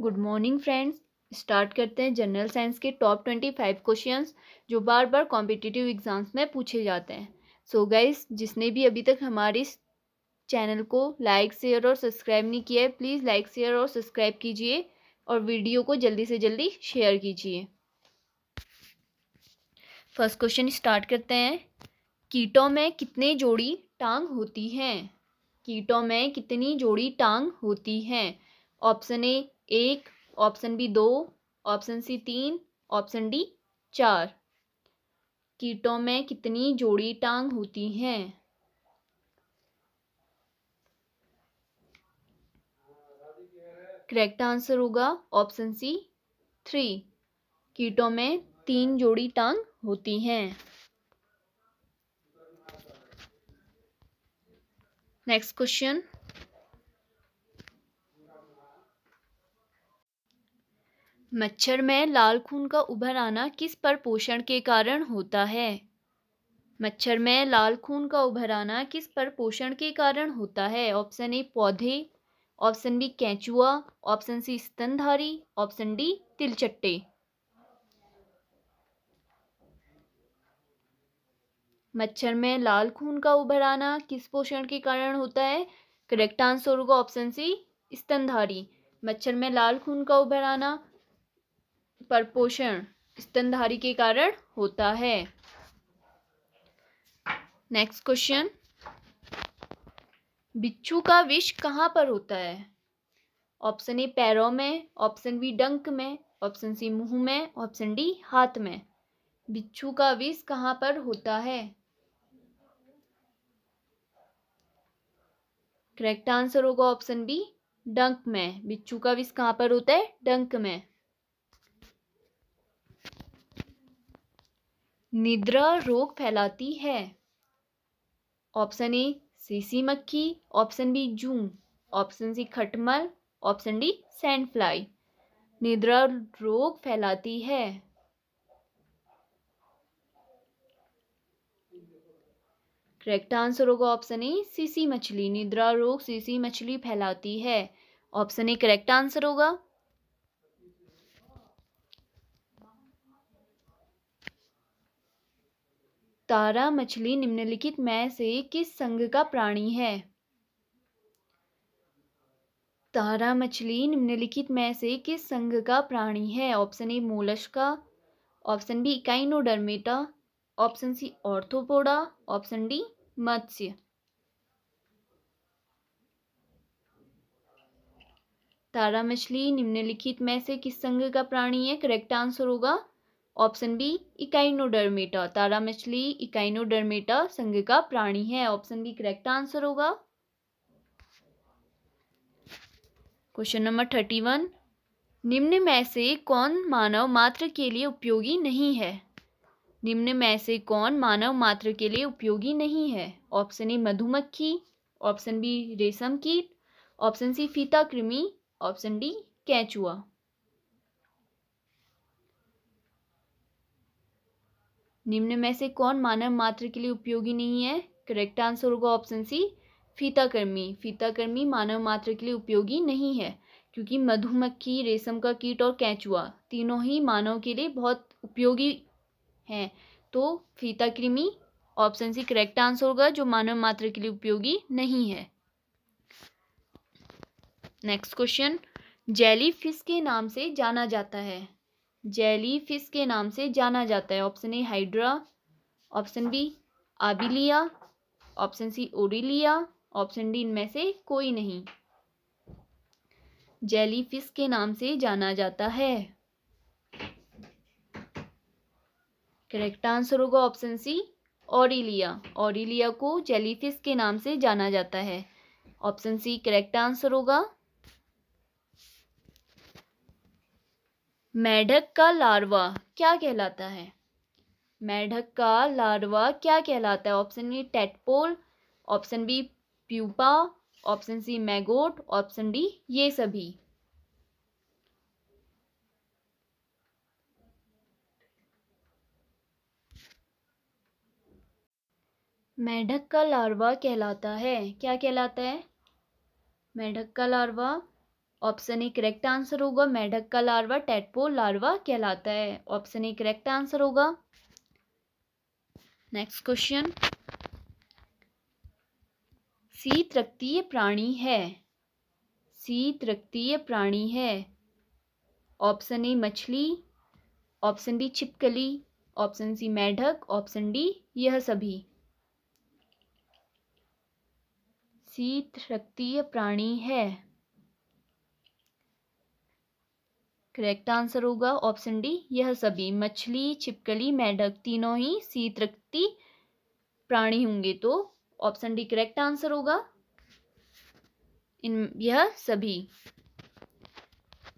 good morning friends start करते हैं general science के टॉप ट्वेंटी फाइव क्वेश्चन जो बार बार कॉम्पिटिटिव एग्जाम्स में पूछे जाते हैं सो so गाइज जिसने भी अभी तक हमारे इस चैनल को लाइक शेयर और सब्सक्राइब नहीं किया है प्लीज़ लाइक शेयर और सब्सक्राइब कीजिए और वीडियो को जल्दी से जल्दी शेयर कीजिए फर्स्ट क्वेश्चन स्टार्ट करते हैं कीटों में कितने जोड़ी टांग होती हैं कीटों में कितनी जोड़ी टांग होती हैं ऑप्शन ए एक ऑप्शन बी दो ऑप्शन सी तीन ऑप्शन डी चार कीटों में कितनी जोड़ी टांग होती हैं करेक्ट आंसर होगा ऑप्शन सी थ्री कीटों में तीन जोड़ी टांग होती हैं नेक्स्ट क्वेश्चन मच्छर में लाल खून का उभर आना किस पर पोषण के कारण होता है मच्छर में लाल खून का उभर आना किस पोषण के कारण होता है ऑप्शन ए पौधे ऑप्शन बी कैचुआ ऑप्शन सी स्तनधारी ऑप्शन डी तिलचट्टे मच्छर में लाल खून का उभर आना किस पोषण के कारण होता है करेक्ट आंसर होगा ऑप्शन सी स्तनधारी मच्छर में लाल खून का उभर आना परपोषण स्तनधारी के कारण होता है नेक्स्ट क्वेश्चन बिच्छू का विष कहाँ पर होता है ऑप्शन ए पैरों में ऑप्शन बी डंक में ऑप्शन सी मुंह में ऑप्शन डी हाथ में बिच्छू का विष कहाँ पर होता है करेक्ट आंसर होगा ऑप्शन बी डंक में बिच्छू का विष कहाँ पर होता है डंक में निद्रा रोग फैलाती है ऑप्शन ए सीसी मक्खी ऑप्शन बी जूम ऑप्शन सी खटमल ऑप्शन डी सैंडफ्लाई निद्रा रोग फैलाती है करेक्ट आंसर होगा ऑप्शन ए सीसी मछली निद्रा रोग सीसी मछली फैलाती है ऑप्शन ए करेक्ट आंसर होगा तारा मछली निम्नलिखित में से किस संघ का प्राणी है तारा मछली निम्नलिखित में से किस संघ का प्राणी है option A Mollusca option B Echinodermata option C Arthropoda option D मत्स्य तारा मछली निम्नलिखित में से किस संघ का प्राणी है करेक्ट आंसर होगा ऑप्शन बी इकाइनोडर्मेटा तारा मछली इकाइनोडर्मेटा संघ का प्राणी है ऑप्शन बी करेक्ट आंसर होगा क्वेश्चन नंबर थर्टी वन निम्न में से कौन मानव मात्र के लिए उपयोगी नहीं है निम्न में से कौन मानव मात्र के लिए उपयोगी नहीं है ऑप्शन ए मधुमक्खी ऑप्शन बी रेशम कीट ऑप्शन सी फीता कृमि ऑप्शन डी कैचुआ निम्न में से कौन मानव मात्र के लिए उपयोगी नहीं है करेक्ट आंसर होगा ऑप्शन सी फीताकर्मी फीताकर्मी मानव मात्र के लिए उपयोगी नहीं है क्योंकि मधुमक्खी रेशम का कीट और कैचुआ तीनों ही मानव के लिए बहुत उपयोगी हैं तो फीताकृमि ऑप्शन सी करेक्ट आंसर होगा जो मानव मात्र के लिए उपयोगी नहीं है नेक्स्ट क्वेश्चन जेली फिश के नाम से जाना जाता है जेली फिश के नाम से जाना जाता है option A hydra option B Obelia option C Aurelia option D इनमें से कोई नहीं जेली फिश के नाम से जाना जाता है करेक्ट आंसर होगा ऑप्शन सी ओरिलिया ओरिलिया को जेलीफिश के नाम से जाना जाता है ऑप्शन सी करेक्ट आंसर होगा मेढक का लार्वा क्या कहलाता है मेढक का लार्वा क्या कहलाता है option A tadpole option B pupa option C maggot option D ये सभी मेढक का लार्वा कहलाता है क्या कहलाता है मेढक का larva option A correct answer होगा मेढक का लार्वा टेटपोल लार्वा कहलाता है ऑप्शन ए करेक्ट आंसर होगा नेक्स्ट क्वेश्चन शीत रक्तीय प्राणी है शीत रक्तीय प्राणी है ऑप्शन ए मछली ऑप्शन बी छिपकली ऑप्शन सी मेढक ऑप्शन डी यह सभी शीत रक्तीय प्राणी है करेक्ट आंसर होगा ऑप्शन डी यह सभी मछली छिपकली मेढक तीनों ही शीतरक्ति प्राणी होंगे तो ऑप्शन डी करेक्ट आंसर होगा इन यह सभी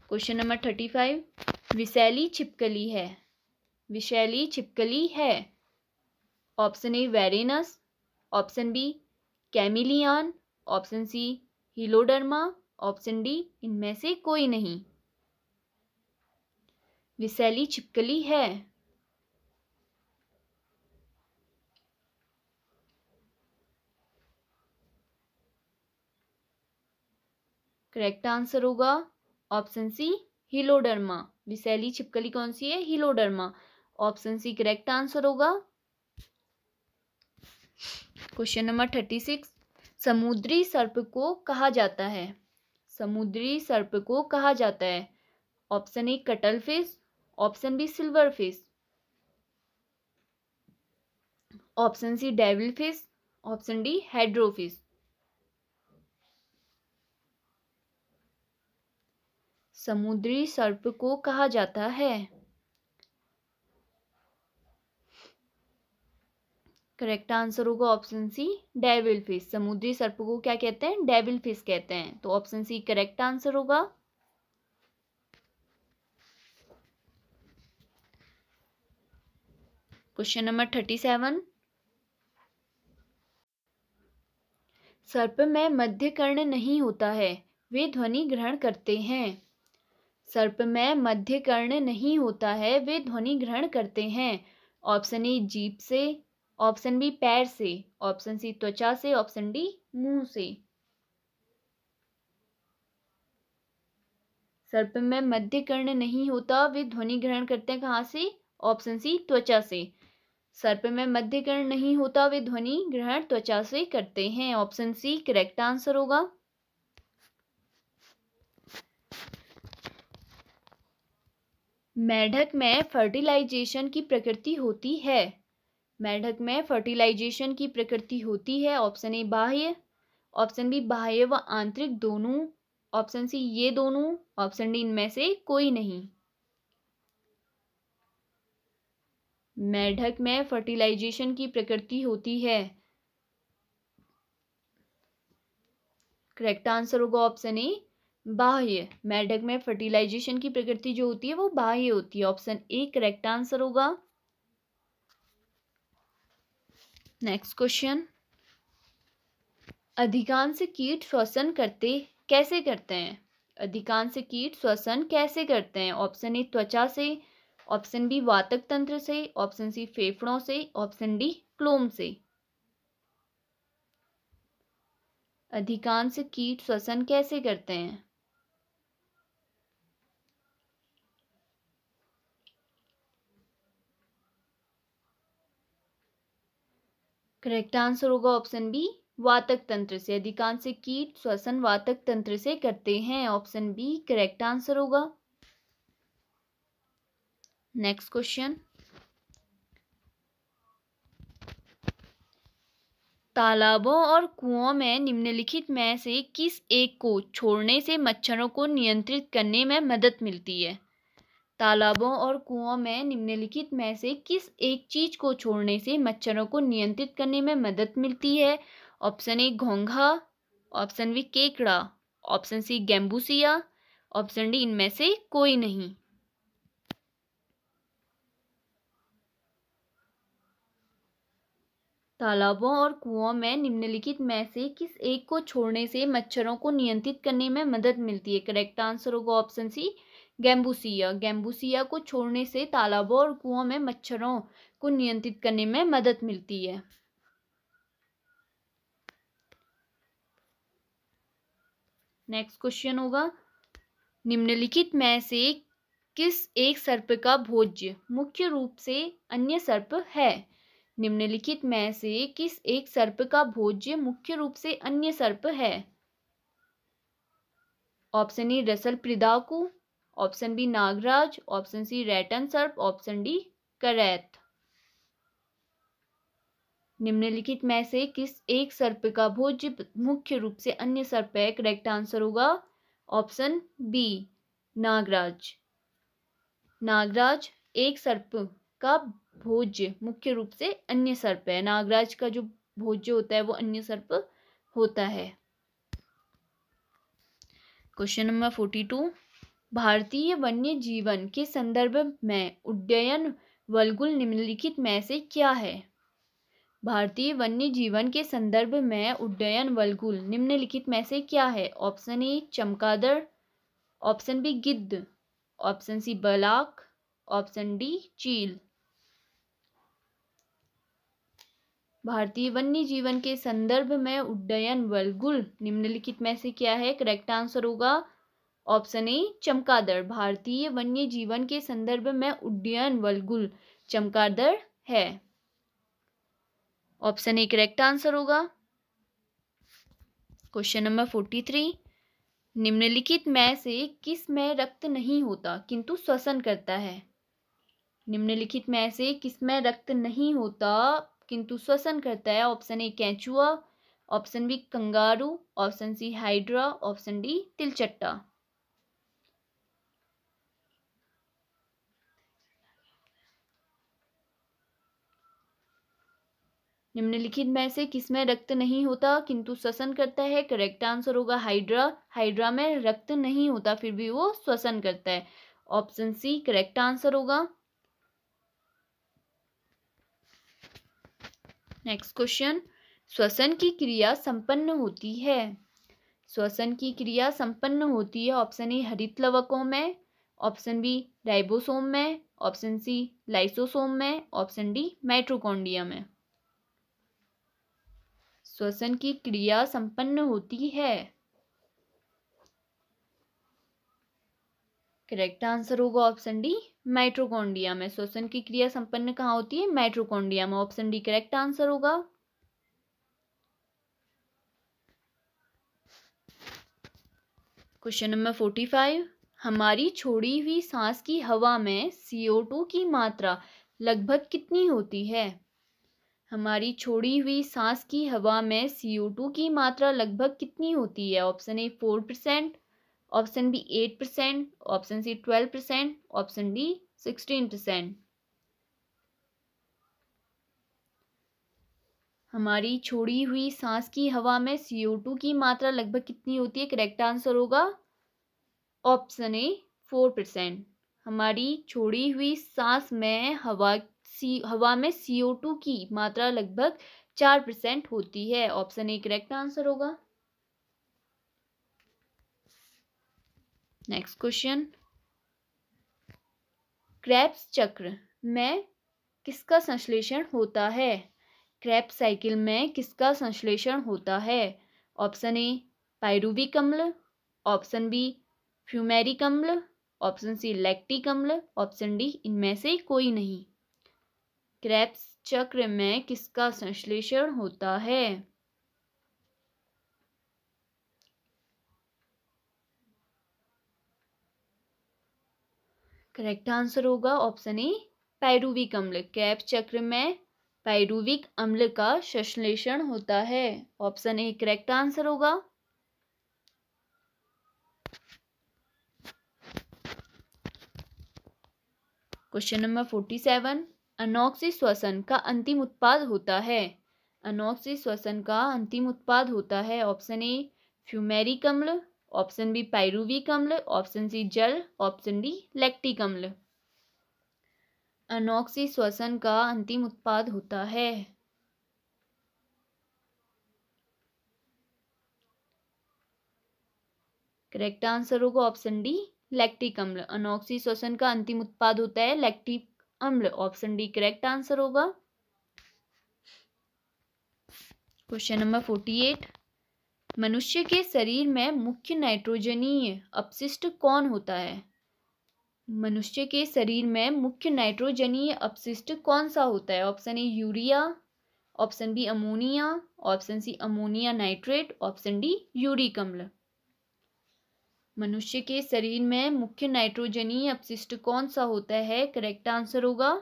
क्वेश्चन नंबर थर्टी फाइव विशैली छिपकली है विशैली छिपकली है option A Varanus option B chameleon option C Heloderma option D इनमें से कोई नहीं विसैली छिपकली है करेक्ट आंसर होगा ऑप्शन सी हिलोडर्मा विसैली छिपकली कौन सी है Heloderma option C correct answer होगा क्वेश्चन नंबर थर्टी सिक्स समुद्री सर्प को कहा जाता है समुद्री सर्प को कहा जाता है option A cuttlefish option B silverfish option C devil fish option D Hydrophis समुद्री सर्प को कहा जाता है करेक्ट आंसर होगा ऑप्शन सी डेविल फिश समुद्री सर्प को क्या कहते हैं डेविल फिश कहते हैं तो ऑप्शन सी करेक्ट आंसर होगा क्वेश्चन नंबर थर्टी सेवन सर्प में मध्य कर्ण नहीं होता है वे ध्वनि ग्रहण करते हैं सर्प में मध्य कर्ण नहीं होता है वे ध्वनि ग्रहण करते हैं ऑप्शन ए जीप से ऑप्शन बी पैर से ऑप्शन सी त्वचा से ऑप्शन डी मुंह से सर्प में मध्य कर्ण नहीं होता वे ध्वनि ग्रहण करते हैं कहाँ से ऑप्शन सी त्वचा से सर्प में मध्य कर्ण नहीं होता वे ध्वनि ग्रहण त्वचा से करते हैं ऑप्शन सी करेक्ट आंसर होगा मेढक में फर्टिलाइजेशन की प्रकृति होती है मेढक में फर्टिलाइजेशन की प्रकृति होती है ऑप्शन ए बाह्य ऑप्शन बी बाह्य व आंतरिक दोनों ऑप्शन सी ये दोनों ऑप्शन डी इनमें से कोई नहीं मेढक में फर्टिलाइजेशन की प्रकृति होती है करेक्ट आंसर होगा ऑप्शन ए बाह्य मेढक में फर्टिलाइजेशन की प्रकृति जो होती है वो बाह्य होती है ऑप्शन ए करेक्ट आंसर होगा नेक्स्ट क्वेश्चन अधिकांश कीट श्वसन करते कैसे करते हैं अधिकांश कीट श्वसन कैसे करते हैं ऑप्शन ए त्वचा से ऑप्शन बी वातक तंत्र से ऑप्शन सी फेफड़ों से ऑप्शन डी क्लोम से अधिकांश कीट श्वसन कैसे करते हैं करेक्ट आंसर होगा ऑप्शन बी वातक तंत्र से अधिकांश कीट श्वसन वातक तंत्र से करते हैं ऑप्शन बी करेक्ट आंसर होगा नेक्स्ट क्वेश्चन तालाबों और कुओं में निम्नलिखित में से किस एक को छोड़ने से मच्छरों को नियंत्रित करने में मदद मिलती है तालाबों और कुओं में निम्नलिखित में से किस एक चीज को छोड़ने से मच्छरों को नियंत्रित करने में मदद मिलती है ऑप्शन ए घोंघा ऑप्शन बी केकड़ा option C Gambusia option D इनमें से कोई नहीं तालाबों और कुओं में निम्नलिखित में से किस एक को छोड़ने से मच्छरों को नियंत्रित करने में मदद मिलती है करेक्ट आंसर होगा ऑप्शन सी गैम्बूसिया गैम्बूसिया को छोड़ने से तालाबों और कुओं में मच्छरों को नियंत्रित करने में मदद मिलती है नेक्स्ट क्वेश्चन होगा निम्नलिखित में से किस एक सर्प का भोज्य मुख्य रूप से अन्य सर्प है निम्नलिखित में से किस एक सर्प का भोज्य मुख्य रूप से अन्य सर्प है ऑप्शन ए रसल प्रिदाकू ऑप्शन बी नागराज ऑप्शन सी रैटन सर्प ऑप्शन डी करैत निम्नलिखित में से किस एक सर्प का भोज्य मुख्य रूप से अन्य सर्प है करेक्ट आंसर होगा ऑप्शन बी नागराज नागराज एक सर्प का भोज्य मुख्य रूप से अन्य सर्प है नागराज का जो भोज्य होता है वो अन्य सर्प होता है क्वेश्चन नंबर फोर्टी टू भारतीय वन्य जीवन के संदर्भ में उड्डयन वलगुल निम्नलिखित में से क्या है भारतीय वन्य जीवन के संदर्भ में उड्डयन वलगुल निम्नलिखित में से क्या है ऑप्शन ए चमकादड़ ऑप्शन बी गिद्ध ऑप्शन सी बलाक ऑप्शन डी चील भारतीय वन्य जीवन के संदर्भ में उड्डयन वलगुल निम्नलिखित में से क्या है करेक्ट आंसर होगा ऑप्शन ए चमकादड़ भारतीय वन्य जीवन के संदर्भ में उड्डयन वलगुल चमकादड़ है ऑप्शन ए करेक्ट आंसर होगा क्वेश्चन नंबर फोर्टी थ्री निम्नलिखित में से किस में रक्त नहीं होता किंतु श्वसन करता है निम्नलिखित में से किस में रक्त नहीं होता किंतु श्वसन करता है ऑप्शन ए कैचुआ option B kangaroo option C hydra option D तिलचट्टा निम्नलिखित में से किसमें रक्त नहीं होता किंतु श्वसन करता है करेक्ट आंसर होगा हाइड्रा हाइड्रा में रक्त नहीं होता फिर भी वो श्वसन करता है ऑप्शन सी करेक्ट आंसर होगा नेक्स्ट क्वेश्चन श्वसन की क्रिया संपन्न होती है श्वसन की क्रिया संपन्न होती है ऑप्शन ए हरित लवकों में ऑप्शन बी राइबोसोम में ऑप्शन सी लाइसोसोम में ऑप्शन डी माइट्रोकोंडिया में श्वसन की क्रिया संपन्न होती है करेक्ट आंसर होगा ऑप्शन डी माइट्रोकोंडिया में श्वसन की क्रिया संपन्न कहाँ होती है माइट्रोकोंडिया में ऑप्शन डी करेक्ट आंसर होगा क्वेश्चन नंबर फोर्टी फाइव हमारी छोड़ी हुई सांस की हवा में सीओ टू की मात्रा लगभग कितनी होती है हमारी छोड़ी हुई सांस की हवा में सीओ टू की मात्रा लगभग कितनी होती है option A four percent option B eight percent option C twelve percent option D sixteen percent हमारी छोड़ी हुई सांस की हवा में सीओ टू की मात्रा लगभग कितनी होती है करेक्ट आंसर होगा ऑप्शन ए फोर परसेंट हमारी छोड़ी हुई सांस में हवा सी हवा में सीओ टू की मात्रा लगभग चार परसेंट होती है ऑप्शन ए करेक्ट आंसर होगा नेक्स्ट क्वेश्चन क्रैप्स चक्र में किसका संश्लेषण होता है क्रैप साइकिल में किसका संश्लेषण होता है ऑप्शन ए पायरूबिक अम्ल ऑप्शन बी फ्यूमेरिक अम्ल ऑप्शन सी लैक्टिक अम्ल ऑप्शन डी इनमें से कोई नहीं क्रैप्स चक्र में किसका संश्लेषण होता है करेक्ट आंसर होगा ऑप्शन ए पैरूविक अम्ल कैप चक्र में पैरूविक अम्ल का संश्लेषण होता है ऑप्शन ए करेक्ट आंसर होगा क्वेश्चन नंबर फोर्टी सेवन अनोक्सी श्वसन का अंतिम उत्पाद होता है अनोक्सी श्वसन का अंतिम उत्पाद होता है ऑप्शन ए फ्यूमेरिक अम्ल ऑप्शन बी पायरुविक अम्ल ऑप्शन सी जल ऑप्शन डी लैक्टिक अम्ल अनोक्सी श्वसन का अंतिम उत्पाद होता है करेक्ट आंसर होगा ऑप्शन डी लैक्टिक अम्ल अनोक्सी श्वसन का अंतिम उत्पाद होता है लैक्टिक अम्ल ऑप्शन डी करेक्ट आंसर होगा क्वेश्चन नंबर फोर्टी एट मनुष्य के शरीर में मुख्य नाइट्रोजनीय अपशिष्ट कौन होता है मनुष्य के शरीर में मुख्य नाइट्रोजनीय अपशिष्ट कौन सा होता है option A urea option B ammonia option C ammonia nitrate option D uric अम्ल मनुष्य के शरीर में मुख्य नाइट्रोजनीय अपशिष्ट कौन सा होता है करेक्ट आंसर होगा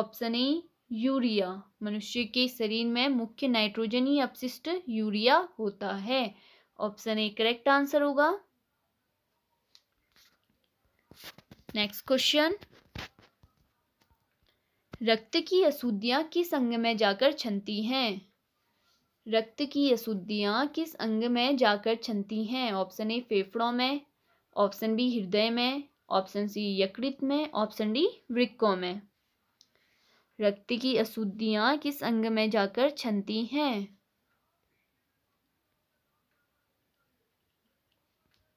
ऑप्शन ए यूरिया मनुष्य के शरीर में मुख्य नाइट्रोजन ही अपशिष्ट यूरिया होता है ऑप्शन ए करेक्ट आंसर होगा नेक्स्ट क्वेश्चन रक्त की अशुद्धियाँ किस अंग में जाकर छनती हैं रक्त की अशुद्धियाँ किस अंग में जाकर छनती हैं ऑप्शन ए फेफड़ों में ऑप्शन बी हृदय में ऑप्शन सी यकृत में ऑप्शन डी वृक्कों में रक्त की अशुद्धियाँ किस अंग में जाकर छनती हैं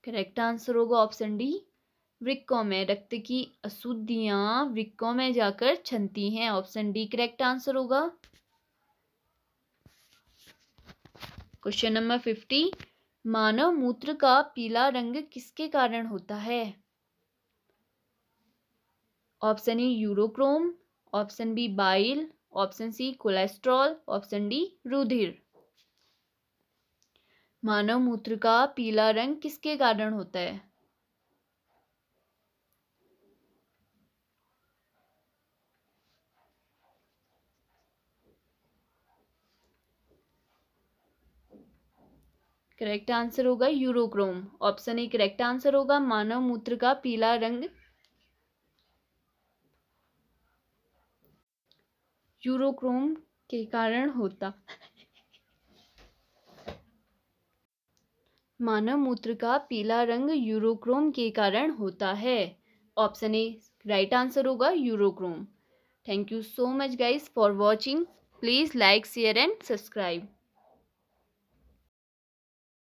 करेक्ट आंसर होगा ऑप्शन डी वृक्कों में रक्त की अशुद्धियाँ वृक्कों में जाकर छनती हैं ऑप्शन डी करेक्ट आंसर होगा क्वेश्चन नंबर फिफ्टी मानव मूत्र का पीला रंग किसके कारण होता है option E urochrome option B bile option C cholesterol option D रुधिर मानव मूत्र का पीला रंग किसके कारण होता है करेक्ट आंसर होगा urochrome option A correct answer होगा मानव मूत्र का पीला रंग यूरोक्रोम के कारण होता मानव मूत्र का पीला रंग यूरोक्रोम के कारण होता है ऑप्शन ए राइट आंसर होगा urochrome thank you so much guys for watching please like share and subscribe